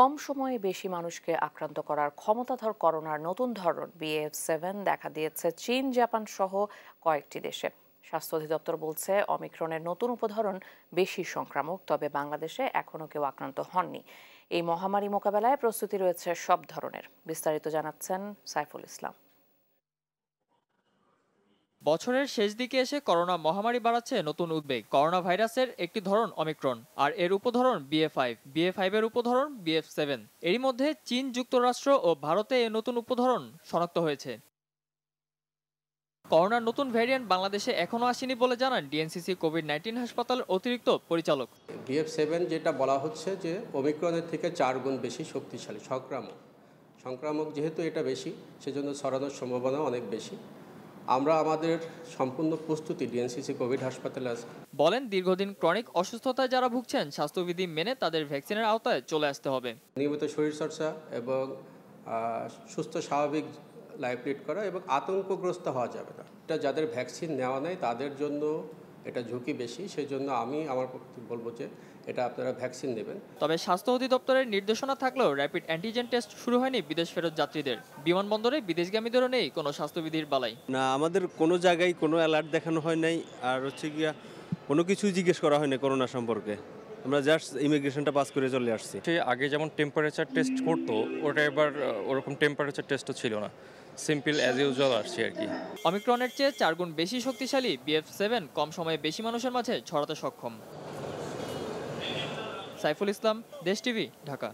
কম সময়ে বেশি মানুষকে আক্রান্ত করার ক্ষমতাধর করোনার নতুন ধরন বিএফ সেভেন দেখা দিয়েছে চীন জাপান সহ কয়েকটি দেশে স্বাস্থ্য অধিদপ্তর বলছে অমিক্রনের নতুন উপধরন বেশি সংক্রামক তবে বাংলাদেশে এখনও কেউ আক্রান্ত হননি এই মহামারী মোকাবেলায় প্রস্তুতি রয়েছে সব ধরনের বিস্তারিত জানাচ্ছেন সাইফুল ইসলাম বছরের শেষ দিকে এসে করোনা মহামারী বাড়াচ্ছে নতুন উদ্বেগ করোনা ভাইরাসের একটি ধরন অমিক্রন আর এর উপধরন বিএ ফাইভ বিএ ফাইভের উপধরন বিএফ সেভেন এরই মধ্যে চীন যুক্তরাষ্ট্র ও ভারতে এ নতুন উপধরন শনাক্ত হয়েছে করোনার নতুন ভ্যারিয়েন্ট বাংলাদেশে এখনও আসেনি বলে জানান ডিএনসিসি কোভিড নাইন্টিন হাসপাতালের অতিরিক্ত পরিচালক বিএফ সেভেন যেটা বলা হচ্ছে যে অমিক্রনের থেকে চার গুণ বেশি শক্তিশালী সংক্রামক সংক্রামক যেহেতু এটা বেশি সেজন্য ছড়ানোর সম্ভাবনা অনেক বেশি আমরা আমাদের সম্পূর্ণ প্রস্তুতি ডিএনসিসি কোভিড হাসপাতালে আছে বলেন দীর্ঘদিন ক্রনিক অসুস্থতায় যারা ভুগছেন স্বাস্থ্যবিধি মেনে তাদের ভ্যাকসিনের আওতায় চলে আসতে হবে নিয়মিত শরীরচর্চা এবং সুস্থ স্বাভাবিক লাইফ লিড করা এবং আতঙ্কগ্রস্ত হওয়া যাবে না এটা যাদের ভ্যাকসিন নেওয়া নেই তাদের জন্য এটা ঝুঁকি বেশি সেই জন্য আমি আমার বলবো যে এটা আপনারা ভ্যাকসিন দেবেন তবে স্বাস্থ্য অধিদপ্তরের নির্দেশনা থাকলেও র্যাপিড অ্যান্টিজেন টেস্ট শুরু হয়নি বিদেশ ফেরত যাত্রীদের বিমানবন্দরে বিদেশগামীদেরও নেই কোনো স্বাস্থ্যবিধির বালাই না আমাদের কোনো জায়গায় কোনো অ্যালার্ট দেখানো হয় নাই আর হচ্ছে গিয়া কোনো কিছু জিজ্ঞেস করা হয়নি করোনা সম্পর্কে আমরা জাস্ট ইমিগ্রেশনটা পাস করে চলে আসছি সে আগে যেমন টেম্পারেচার টেস্ট করতো ওটা এবার ওরকম টেম্পারেচার টেস্টও ছিল না সিম্পল অ্যাজ ইউজুয়াল আসছে আর কি অমিক্রনের চেয়ে চার গুণ বেশি শক্তিশালী বিএফ সেভেন কম সময়ে বেশি মানুষের মাঝে ছড়াতে সক্ষম সাইফুল ইসলাম দেশ টিভি ঢাকা